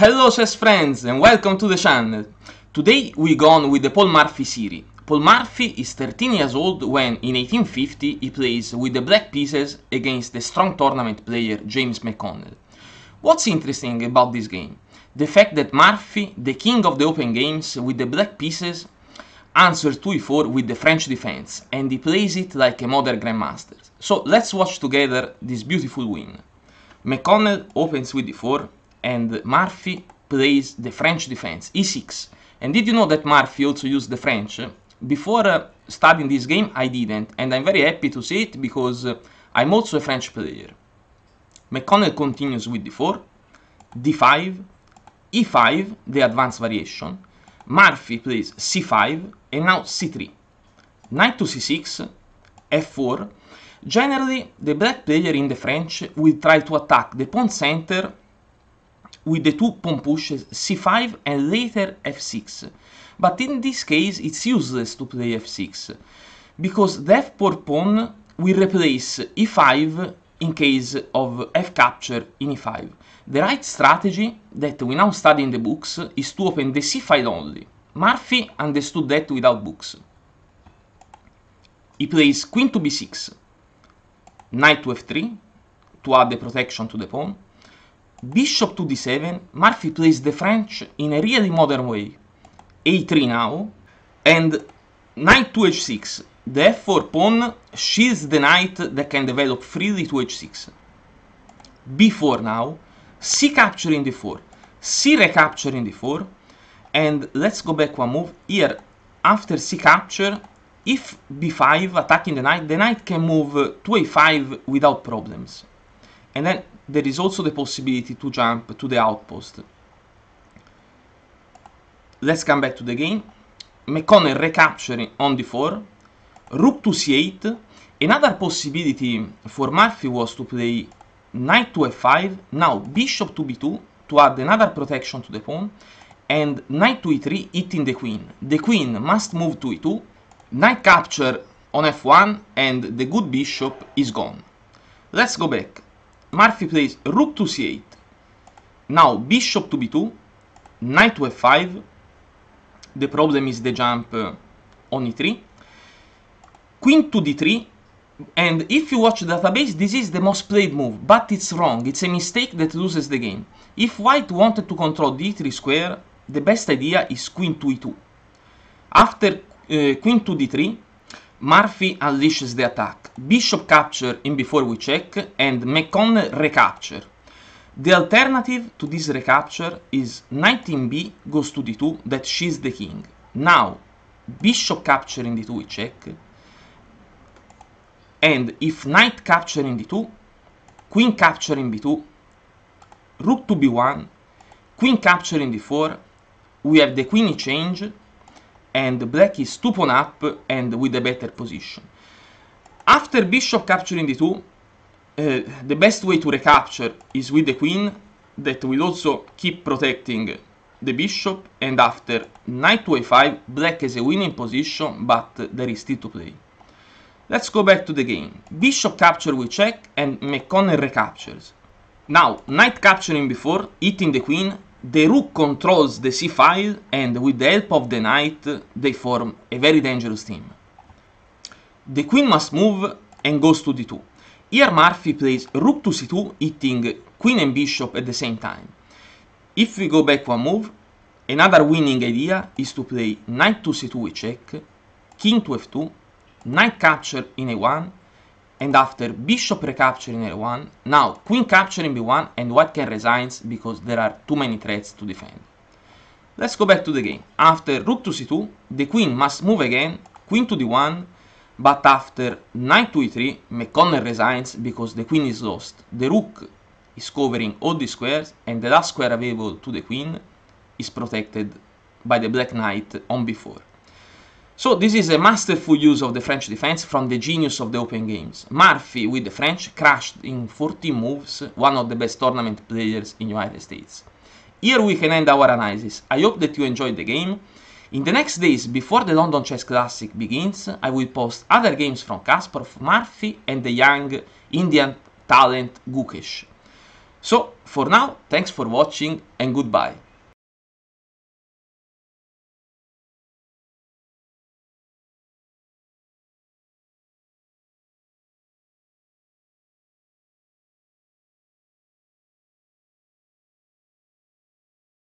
Hello chess friends and welcome to the channel. Today we go on with the Paul Murphy series. Paul Murphy is 13 years old when in 1850 he plays with the black pieces against the strong tournament player James McConnell. What's interesting about this game? The fact that Murphy, the king of the open games with the black pieces, answers 2 e4 with the French defense and he plays it like a modern grandmaster. So let's watch together this beautiful win. McConnell opens with e4 and Murphy plays the French defense, e6. And did you know that Murphy also used the French? Before uh, studying this game, I didn't, and I'm very happy to see it because uh, I'm also a French player. McConnell continues with d4, d5, e5, the advanced variation, Murphy plays c5, and now c3. Knight to c6, f4. Generally, the black player in the French will try to attack the pawn center with the two pawn pushes c5 and later f6. But in this case it's useless to play f6, because the f4 pawn will replace e5 in case of f capture in e5. The right strategy that we now study in the books is to open the c file only. Murphy understood that without books. He plays queen to b6, knight to f3 to add the protection to the pawn, bishop to d7, Murphy plays the French in a really modern way. a3 now, and knight to h6. The f4 pawn shields the knight that can develop freely to h6. b4 now, c capturing d4, c recapturing d4, and let's go back one move. Here, after c capture, if b5 attacking the knight, the knight can move to a5 without problems. And then there is also the possibility to jump to the outpost. Let's come back to the game. McConnell recapturing on d4. Rook to c8. Another possibility for Murphy was to play knight to f5. Now bishop to b2 to add another protection to the pawn. And knight to e3 hitting the queen. The queen must move to e2. Knight capture on f1 and the good bishop is gone. Let's go back. Murphy plays rook to c8. Now bishop to b2, knight to f5. The problem is the jump uh, on e3. Queen to d3. And if you watch the database, this is the most played move, but it's wrong. It's a mistake that loses the game. If white wanted to control d3 square, the best idea is queen to e2. After uh, queen to d3, Murphy unleashes the attack. Bishop capture in before we check and Mekon recapture. The alternative to this recapture is knight in b goes to d2 that she's the king. Now bishop capture in d2 we check and if knight capture in d2 queen capture in b2 rook to b1 queen capture in d4 we have the queen change and black is 2 pawn up and with a better position. After bishop capturing the 2 uh, the best way to recapture is with the queen that will also keep protecting the bishop and after knight to a5 black is a winning position but there is still to play. Let's go back to the game. Bishop capture with check and McConnell recaptures. Now knight capturing before, hitting the queen the rook controls the c file and with the help of the knight they form a very dangerous team. The queen must move and goes to d2. Here Murphy plays rook to c2 hitting queen and bishop at the same time. If we go back one move, another winning idea is to play knight to c2 with check, king to f2, knight capture in a1, and after bishop recapturing L1, now queen capturing B1 and white can resign because there are too many threats to defend. Let's go back to the game. After rook to c2, the queen must move again, queen to d1, but after knight to e3, McConnell resigns because the queen is lost. The rook is covering all the squares and the last square available to the queen is protected by the black knight on b4. So this is a masterful use of the French defense from the genius of the Open Games. Murphy with the French crashed in 14 moves, one of the best tournament players in United States. Here we can end our analysis. I hope that you enjoyed the game. In the next days, before the London Chess Classic begins, I will post other games from Kasparov, Murphy and the young Indian talent Gukesh. So, for now, thanks for watching and goodbye.